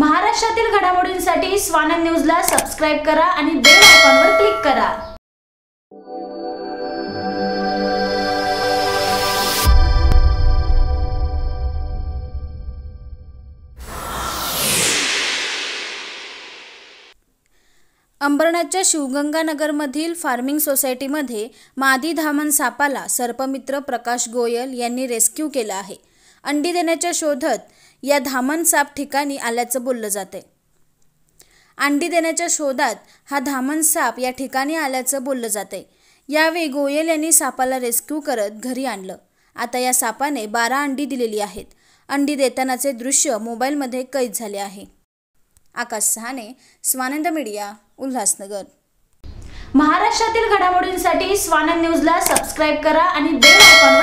महाराष्ट्रातील घडामोडींसाठी स्वानंद न्यूजला सबस्क्राईब करा आणि बेल आयकॉनवर क्लिक करा अंबरनाथच्या शिवगंगानगरमधील फार्मिंग सोसायटीमध्ये मादी धामन सापाला सर्पमित्र प्रकाश गोयल यांनी रेस्क्यू केला आहे अंडी देण्याच्या शोधत या धामन साप ठिकाणी आल्याचं बोललं जाते अंडी देण्याच्या शोधात हा धामण साप या ठिकाणी आल्याचं बोललं जाते यावेळी गोयल यांनी सापाला रेस्क्यू करत घरी आणलं आता या सापाने बारा अंडी दिलेली आहेत अंडी देतानाचे दृश्य मोबाईलमध्ये कैद झाले आहे आकाश सहाने स्वानंद मीडिया उल्हासनगर महाराष्ट्रातील घडामोडींसाठी स्वानंद न्यूजला सबस्क्राईब करा आणि बेल आयकॉनवर